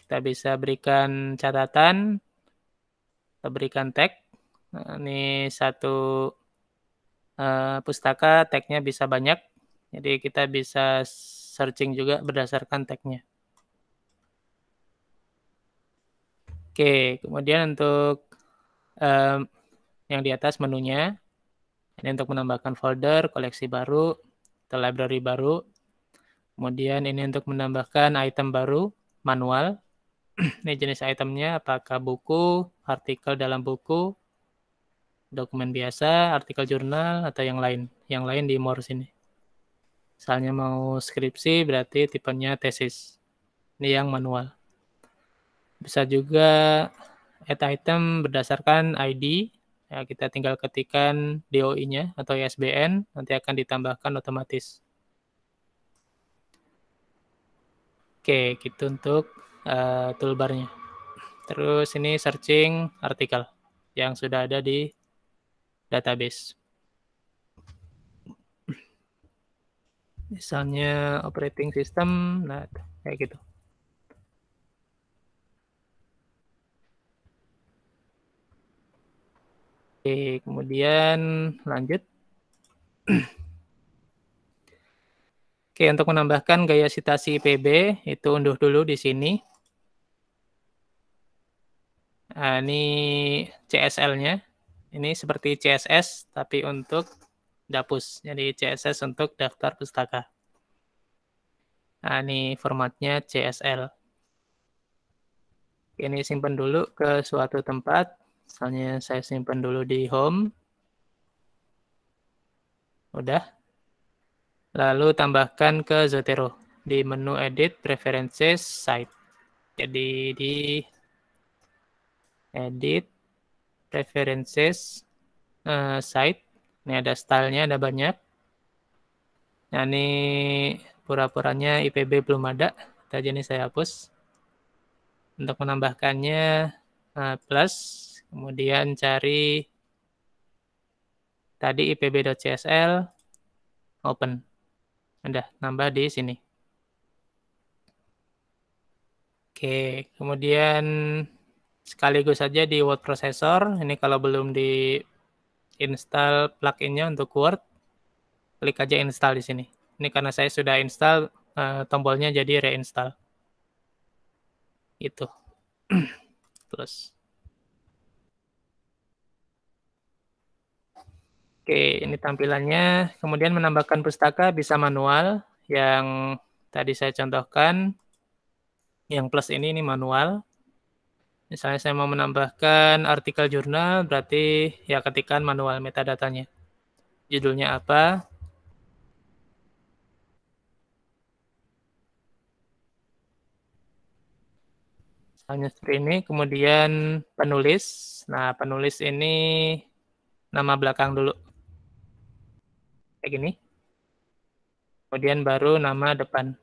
[SPEAKER 1] Kita bisa berikan catatan, kita berikan tag. Nah, ini satu uh, pustaka, tagnya bisa banyak. Jadi kita bisa searching juga berdasarkan tagnya. Oke, kemudian untuk um, yang di atas menunya. Ini untuk menambahkan folder, koleksi baru, atau library baru. Kemudian ini untuk menambahkan item baru, manual. ini jenis itemnya, apakah buku, artikel dalam buku, dokumen biasa, artikel jurnal, atau yang lain. Yang lain di more sini. Misalnya mau skripsi, berarti tipenya tesis. Ini yang manual. Bisa juga add item berdasarkan ID Ya, kita tinggal ketikkan DOI-nya atau ISBN, nanti akan ditambahkan otomatis. Oke, gitu untuk uh, toolbarnya. Terus ini searching artikel yang sudah ada di database. Misalnya operating system, nah kayak gitu. Oke, kemudian lanjut. Oke, untuk menambahkan gaya sitasi IPB, itu unduh dulu di sini. Nah, ini CSL-nya. Ini seperti CSS, tapi untuk dapus. Jadi CSS untuk daftar pustaka. Nah, ini formatnya CSL. Ini simpan dulu ke suatu tempat Misalnya saya simpan dulu di home. Udah. Lalu tambahkan ke Zotero di menu edit preferences site. Jadi di edit preferences uh, site. Ini ada stylenya ada banyak. Nah ini pura-puranya IPB belum ada. Kita ini saya hapus. Untuk menambahkannya uh, plus Kemudian cari tadi ipb.csl open. Udah, nambah di sini. Oke, kemudian sekaligus saja di word processor. Ini kalau belum di install pluginnya untuk Word, klik aja install di sini. Ini karena saya sudah install, eh, tombolnya jadi reinstall. Itu. Terus. Oke, ini tampilannya. Kemudian menambahkan pustaka bisa manual yang tadi saya contohkan. Yang plus ini ini manual. Misalnya saya mau menambahkan artikel jurnal, berarti ya ketikan manual metadatanya. Judulnya apa? Misalnya seperti ini, kemudian penulis. Nah, penulis ini nama belakang dulu kayak gini. Kemudian baru nama depan.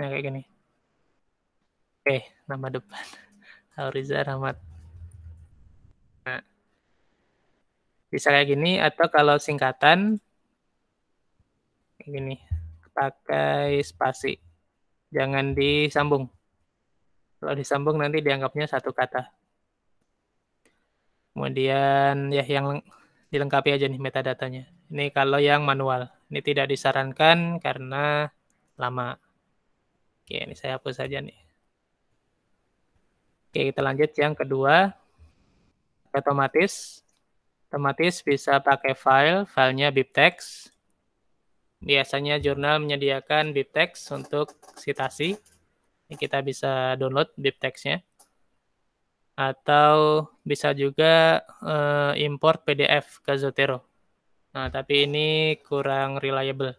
[SPEAKER 1] Nah, kayak gini. Oke, nama depan. Auriza Rahmat. Nah, bisa kayak gini, atau kalau singkatan, kayak gini, pakai spasi. Jangan disambung. Kalau disambung nanti dianggapnya satu kata. Kemudian ya yang dilengkapi aja nih metadatanya. Ini kalau yang manual. Ini tidak disarankan karena lama. Oke, ini saya hapus saja nih. Oke, kita lanjut yang kedua. Otomatis. Otomatis bisa pakai file, filenya BibTeX. Biasanya jurnal menyediakan BibTeX untuk citasi. Ini kita bisa download BibTeX-nya atau bisa juga uh, import PDF ke Zotero. Nah, tapi ini kurang reliable.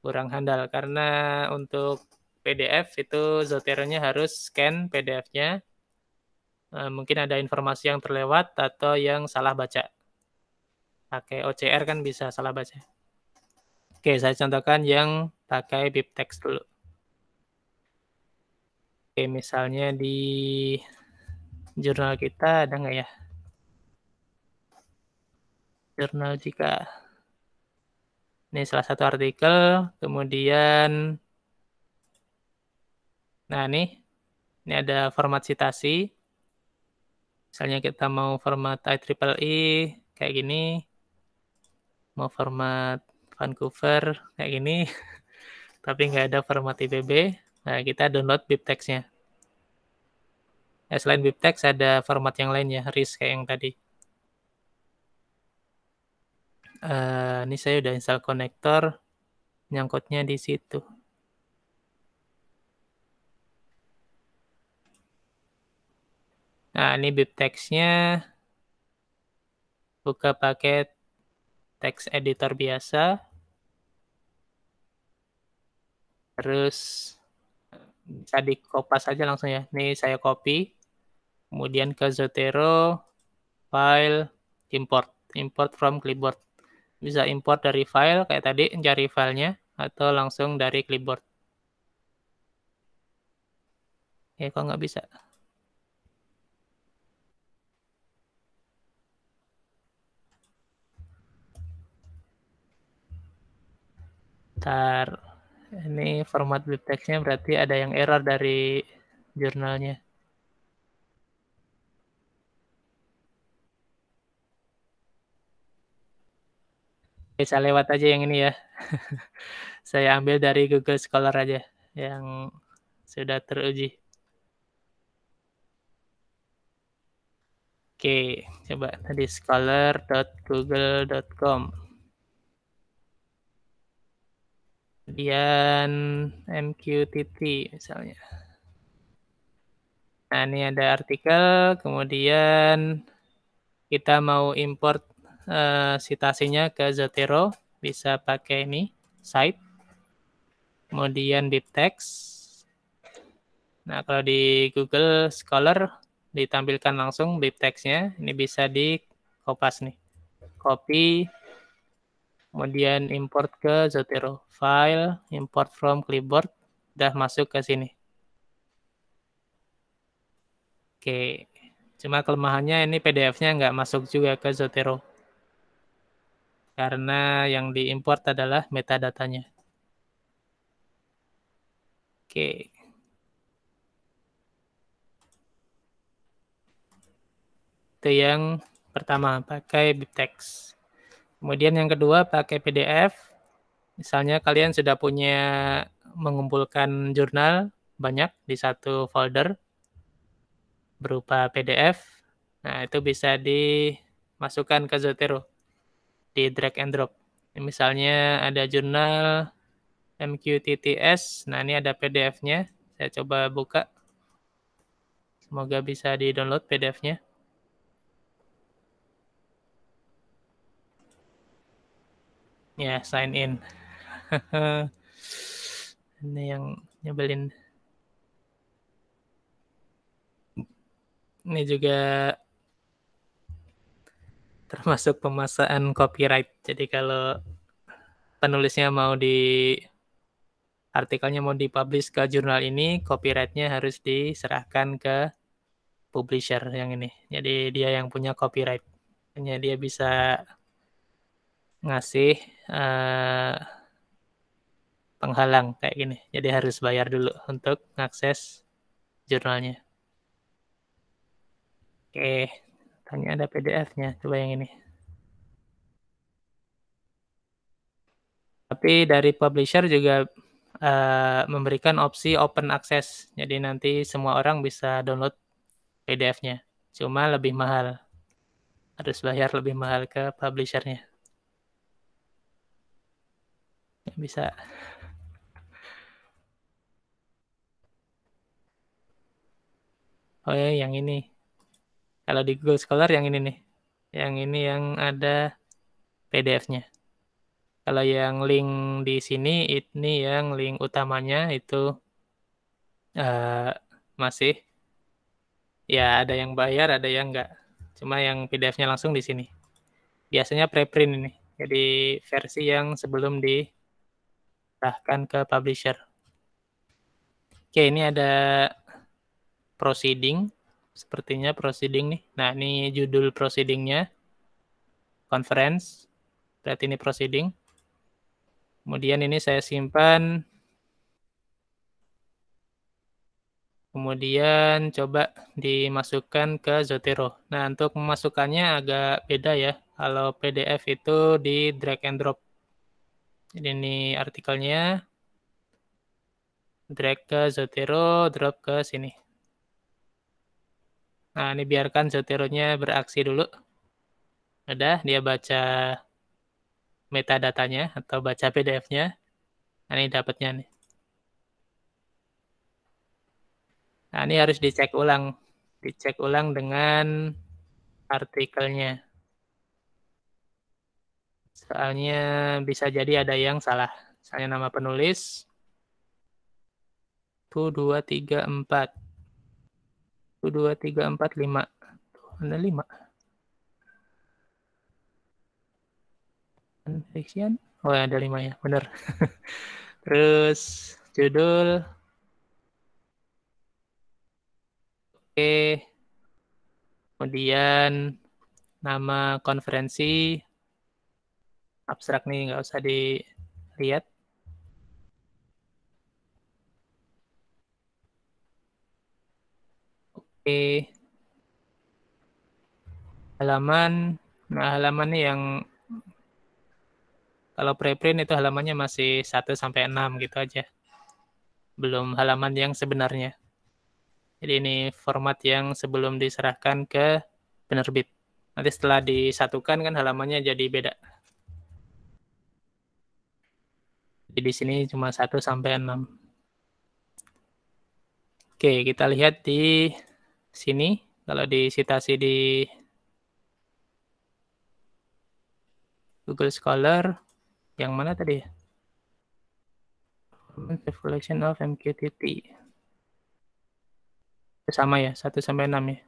[SPEAKER 1] Kurang handal karena untuk PDF itu Zotero-nya harus scan PDF-nya. Uh, eh, mungkin ada informasi yang terlewat atau yang salah baca. Pakai OCR kan bisa salah baca. Oke, saya contohkan yang pakai BibTeX dulu. Oke, misalnya di jurnal kita ada nggak ya? Jurnal jika ini salah satu artikel, kemudian nah ini ini ada format citasi. Misalnya kita mau format IEEE e, kayak gini, mau format Vancouver kayak gini, tapi nggak ada format IPB. Nah, kita download bibtexnya. Ya, selain BibTeX ada format yang lain ya, RIS kayak yang tadi. Uh, ini saya udah install konektor, nyangkutnya di situ. Nah, ini BibTeX-nya. Buka paket text editor biasa. Terus eh, bisa copas aja langsung ya. Ini saya copy kemudian ke Zotero, file, import, import from clipboard. Bisa import dari file kayak tadi, cari filenya, atau langsung dari clipboard. Ya, kok nggak bisa? Ntar, ini format bibtexnya berarti ada yang error dari jurnalnya. bisa lewat aja yang ini ya. Saya ambil dari Google Scholar aja yang sudah teruji. Oke, coba tadi scholar.google.com. Kemudian MQTT misalnya. Nah, ini ada artikel, kemudian kita mau import uh, ke Zotero bisa pakai ini site kemudian text nah kalau di Google Scholar ditampilkan langsung di textnya ini bisa di copas nih copy kemudian import ke Zotero file import from clipboard udah masuk ke sini oke cuma kelemahannya ini PDF-nya nggak masuk juga ke Zotero karena yang diimpor adalah metadatanya. Oke. Itu yang pertama, pakai BibTeX. Kemudian yang kedua, pakai PDF. Misalnya kalian sudah punya mengumpulkan jurnal banyak di satu folder berupa PDF. Nah, itu bisa dimasukkan ke Zotero di drag and drop. Misalnya ada jurnal MQTTS. Nah, ini ada PDF-nya. Saya coba buka. Semoga bisa di-download PDF-nya. Ya, sign in. ini yang nyebelin. Ini juga termasuk pemasaan copyright. Jadi kalau penulisnya mau di artikelnya mau dipublish ke jurnal ini, copyrightnya harus diserahkan ke publisher yang ini. Jadi dia yang punya copyright. Hanya dia bisa ngasih uh, penghalang kayak gini. Jadi harus bayar dulu untuk mengakses jurnalnya. Oke. Okay. Tanya ada PDF-nya, coba yang ini. Tapi dari publisher juga uh, memberikan opsi open access, jadi nanti semua orang bisa download PDF-nya. Cuma lebih mahal, harus bayar lebih mahal ke publishernya. Ya, bisa. Oh ya, yang ini. Kalau di Google Scholar yang ini nih. Yang ini yang ada PDF-nya. Kalau yang link di sini ini yang link utamanya itu uh, masih ya ada yang bayar, ada yang enggak. Cuma yang PDF-nya langsung di sini. Biasanya preprint ini. Jadi versi yang sebelum di bahkan ke publisher. Oke, ini ada proceeding sepertinya proceeding nih. Nah, ini judul proceedingnya. Conference. Berarti ini proceeding. Kemudian ini saya simpan. Kemudian coba dimasukkan ke Zotero. Nah, untuk memasukkannya agak beda ya. Kalau PDF itu di drag and drop. Jadi ini artikelnya. Drag ke Zotero, drop ke sini. Nah, ini biarkan Zotero-nya beraksi dulu. Udah, dia baca metadatanya atau baca PDF-nya. Nah, ini dapatnya nih. Nah, ini harus dicek ulang. Dicek ulang dengan artikelnya. Soalnya bisa jadi ada yang salah. Misalnya nama penulis. 1, 2, 3, 4. Satu, dua, tiga, empat, lima. Ada
[SPEAKER 2] lima. Fiction. Oh, ya, ada lima ya, benar. Terus judul.
[SPEAKER 1] Oke. Kemudian nama konferensi. Abstrak nih, nggak usah dilihat. halaman. Nah, halaman yang kalau preprint itu halamannya masih 1 sampai 6 gitu aja. Belum halaman yang sebenarnya. Jadi ini format yang sebelum diserahkan ke penerbit. Nanti setelah disatukan kan halamannya jadi beda. Jadi di sini cuma 1 sampai 6. Oke, kita lihat di sini kalau di citasi di Google Scholar yang mana tadi ya? Collection of MQTT. Sama ya, 1 sampai 6 ya.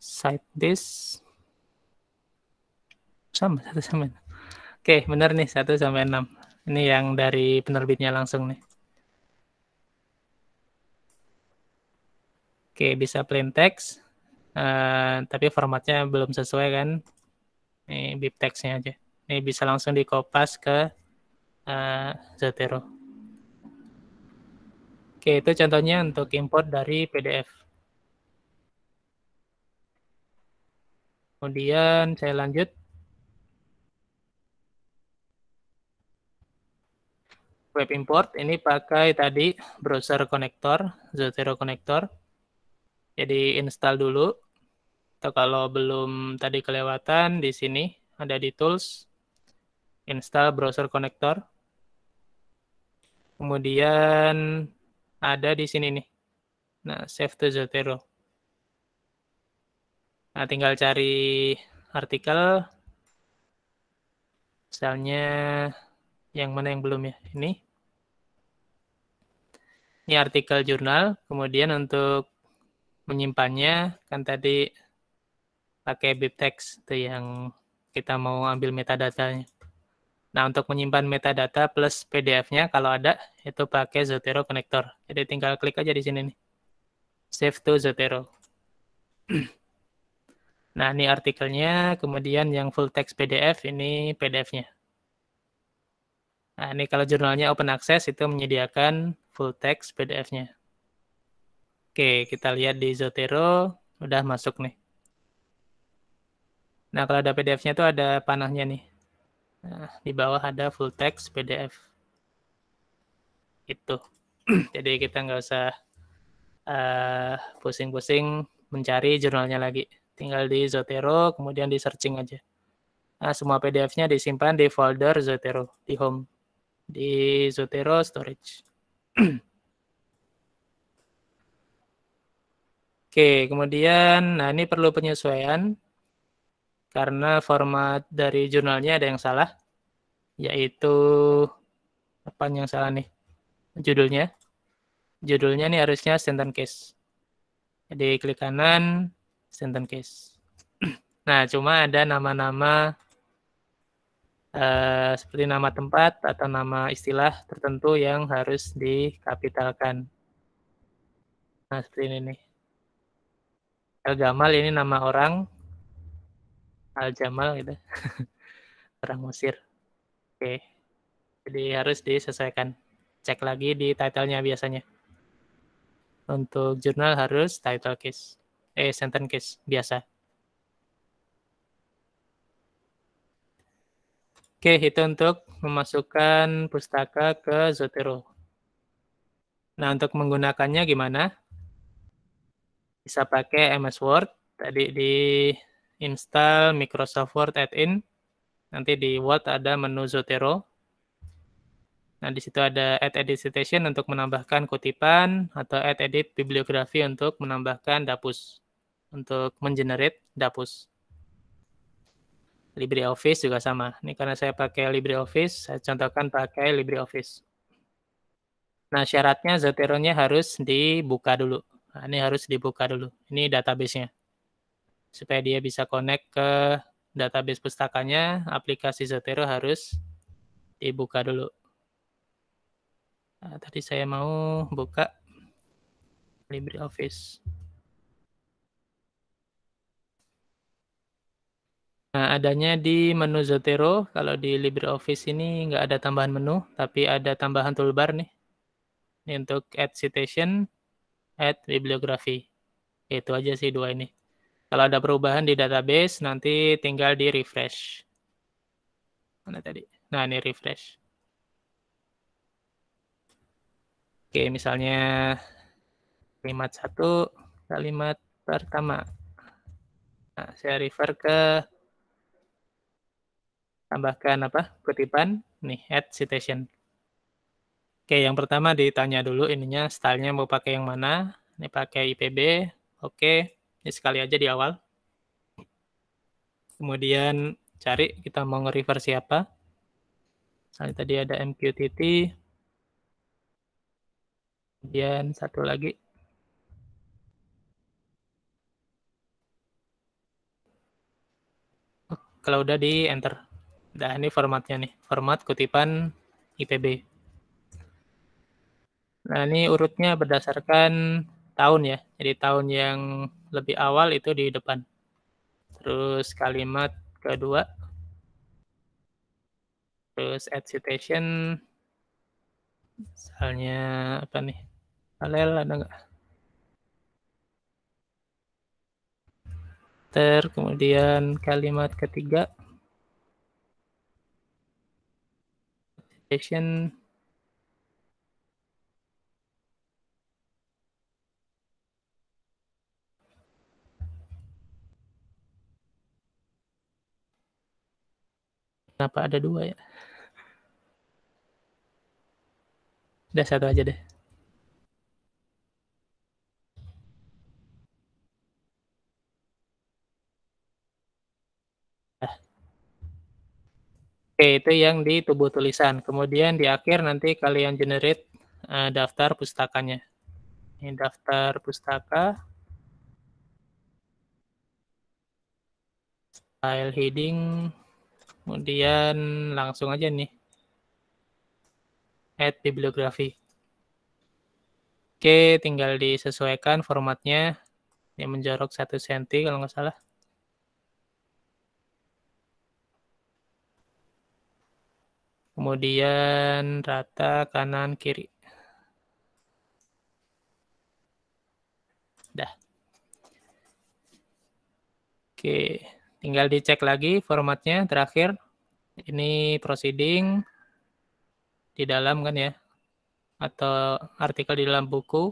[SPEAKER 1] Side this Sama, satu sampai enam. Oke, benar nih, satu sampai enam. Ini yang dari penerbitnya langsung nih. Oke, bisa plain text. Uh, tapi formatnya belum sesuai kan. Ini bib text aja. Ini bisa langsung dikopas ke uh, Zotero. Oke, itu contohnya untuk import dari PDF. Kemudian saya lanjut. Web import ini pakai tadi browser connector, Zotero connector. Jadi install dulu. Atau kalau belum tadi kelewatan di sini ada di tools install browser connector. Kemudian ada di sini nih. Nah, save to Zotero. Nah, tinggal cari artikel. Misalnya yang mana yang belum ya? Ini. Ini artikel jurnal. Kemudian untuk menyimpannya kan tadi pakai BibTeX itu yang kita mau ambil metadatanya. Nah, untuk menyimpan metadata plus PDF-nya kalau ada itu pakai Zotero connector. Jadi tinggal klik aja di sini nih. Save to Zotero. Nah, ini artikelnya, kemudian yang full text PDF ini PDF-nya. Nah, ini kalau jurnalnya open access itu menyediakan full text PDF-nya. Oke, kita lihat di Zotero udah masuk nih. Nah, kalau ada PDF-nya itu ada panahnya nih. Nah, di bawah ada full text PDF. Itu. Jadi kita nggak usah eh, pusing-pusing uh, mencari jurnalnya lagi. Tinggal di Zotero, kemudian di searching aja. Nah, semua PDF-nya disimpan di folder Zotero, di home. Di Zotero Storage. Oke, kemudian nah ini perlu penyesuaian karena format dari jurnalnya ada yang salah, yaitu apa yang salah nih? Judulnya. Judulnya nih harusnya sentence case. Jadi klik kanan, Sentence case. Nah, cuma ada nama-nama uh, seperti nama tempat atau nama istilah tertentu yang harus dikapitalkan. Nah, seperti ini nih. Al Gamal ini nama orang. Al Jamal gitu. orang Mesir. Oke. Jadi harus disesuaikan. Cek lagi di titlenya biasanya. Untuk jurnal harus title case eh sentence case biasa. Oke, itu untuk memasukkan pustaka ke Zotero. Nah, untuk menggunakannya gimana? Bisa pakai MS Word. Tadi di install Microsoft Word add-in. Nanti di Word ada menu Zotero. Nah, di situ ada add edit citation untuk menambahkan kutipan atau add edit bibliografi untuk menambahkan dapus untuk mengenerate dapus. LibreOffice juga sama. Ini karena saya pakai LibreOffice, saya contohkan pakai LibreOffice. Nah, syaratnya Zotero-nya harus dibuka dulu. Nah, ini harus dibuka dulu. Ini database-nya. Supaya dia bisa connect ke database pustakanya, aplikasi Zotero harus dibuka dulu. Eh, tadi saya mau buka LibreOffice. Nah, adanya di menu Zotero. Kalau di LibreOffice ini nggak ada tambahan menu, tapi ada tambahan toolbar nih. Ini untuk add citation, add bibliografi. Itu aja sih dua ini. Kalau ada perubahan di database, nanti tinggal di refresh. Mana tadi? Nah, ini refresh. Oke, misalnya kalimat satu, kalimat pertama. Nah, saya refer ke tambahkan apa? Kutipan nih at citation. Oke, yang pertama ditanya dulu ininya stylenya mau pakai yang mana? Ini pakai IPB. Oke, ini sekali aja di awal. Kemudian cari kita mau nge-refer siapa. Misalnya tadi ada MQTT. Kemudian satu lagi. Kalau udah di enter. Nah, ini formatnya nih. Format kutipan IPB. Nah, ini urutnya berdasarkan tahun ya. Jadi tahun yang lebih awal itu di depan. Terus kalimat kedua. Terus add citation misalnya apa nih? Alel ada nggak? Ter, kemudian kalimat ketiga. Session. Kenapa ada dua ya? Udah satu aja deh. Oke, itu yang di tubuh tulisan. Kemudian di akhir nanti kalian generate uh, daftar pustakanya. Ini daftar pustaka. File heading. Kemudian langsung aja nih. Add bibliografi. Oke, tinggal disesuaikan formatnya. Ini menjorok 1 cm kalau nggak salah. kemudian rata kanan kiri. Dah. Oke, tinggal dicek lagi formatnya terakhir. Ini proceeding di dalam kan ya, atau artikel di dalam buku.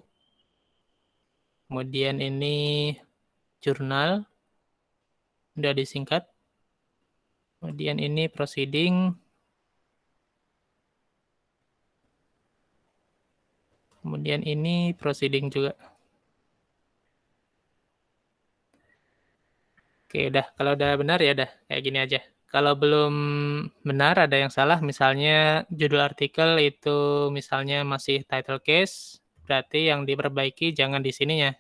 [SPEAKER 1] Kemudian ini jurnal, Sudah disingkat. Kemudian ini proceeding Kemudian ini proceeding juga. Oke, udah. Kalau udah benar ya udah. Kayak gini aja. Kalau belum benar ada yang salah, misalnya judul artikel itu misalnya masih title case, berarti yang diperbaiki jangan di sininya.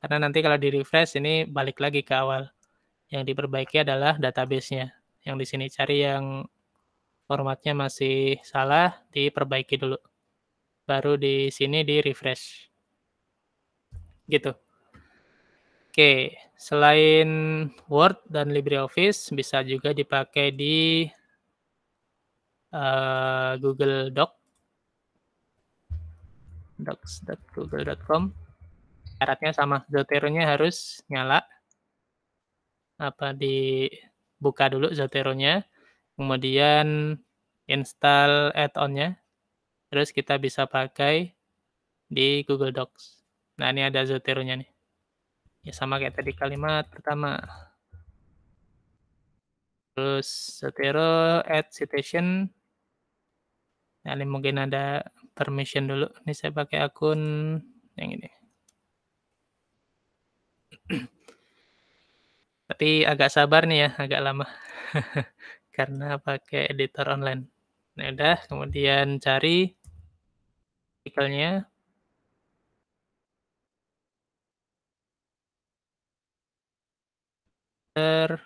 [SPEAKER 1] Karena nanti kalau di refresh ini balik lagi ke awal. Yang diperbaiki adalah databasenya. Yang di sini cari yang formatnya masih salah, diperbaiki dulu baru di sini di refresh. Gitu. Oke, selain Word dan LibreOffice bisa juga dipakai di uh, Google Doc docs.google.com syaratnya sama Zotero-nya harus nyala apa dibuka dulu Zotero-nya kemudian install add on Terus kita bisa pakai di Google Docs. Nah, ini ada Zotero-nya nih. Ya, sama kayak tadi kalimat pertama. Terus Zotero add citation. Nah, ini mungkin ada permission dulu. Ini saya pakai akun yang ini. Tapi agak sabar nih ya, agak lama. Karena pakai editor online. Nah, udah. Kemudian cari artikelnya Oke.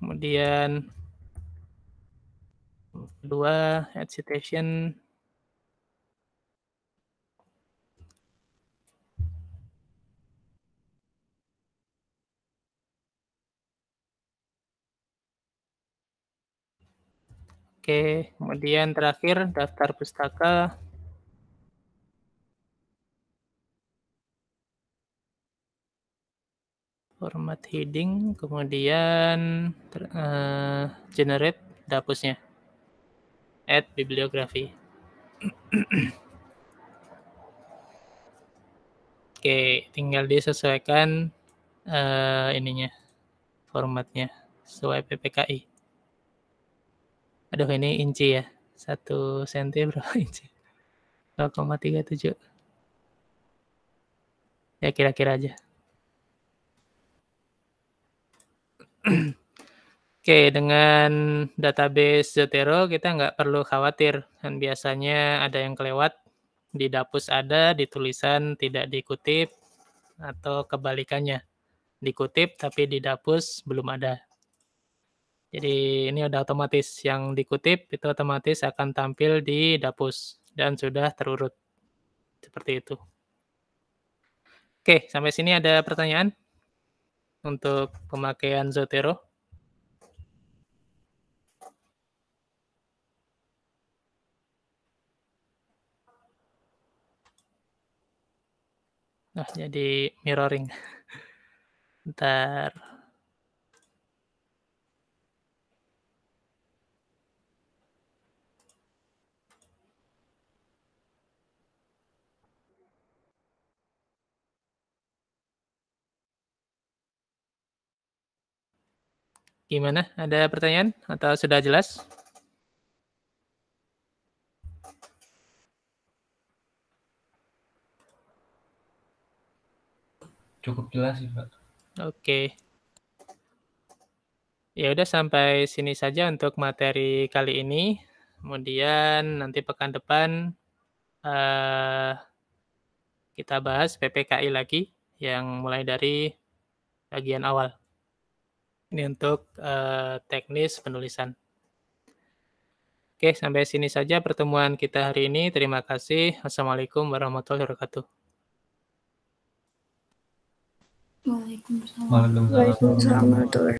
[SPEAKER 1] Kemudian kedua, citation Oke, kemudian terakhir daftar pustaka. Format heading, kemudian uh, generate dapusnya. Add bibliografi. Oke, tinggal disesuaikan uh, ininya, formatnya sesuai PPKI. Aduh ini inci ya. Satu senti berapa inci? 0,37. Ya kira-kira aja. Oke, dengan database Zotero kita nggak perlu khawatir. Dan biasanya ada yang kelewat, di dapus ada, di tulisan tidak dikutip, atau kebalikannya. Dikutip tapi di dapus belum ada. Jadi ini udah otomatis yang dikutip itu otomatis akan tampil di Dapus dan sudah terurut. Seperti itu. Oke, sampai sini ada pertanyaan untuk pemakaian Zotero? Nah, jadi mirroring. Bentar. Gimana? Ada pertanyaan atau sudah jelas?
[SPEAKER 2] Cukup jelas sih, Pak.
[SPEAKER 1] Oke. Ya udah sampai sini saja untuk materi kali ini. Kemudian nanti pekan depan uh, kita bahas PPKI lagi yang mulai dari bagian awal. Ini untuk uh, teknis penulisan. Oke, sampai sini saja pertemuan kita hari ini. Terima kasih. Assalamualaikum warahmatullahi wabarakatuh.
[SPEAKER 2] Waalaikumsalam Waalaikumsalam. wabarakatuh.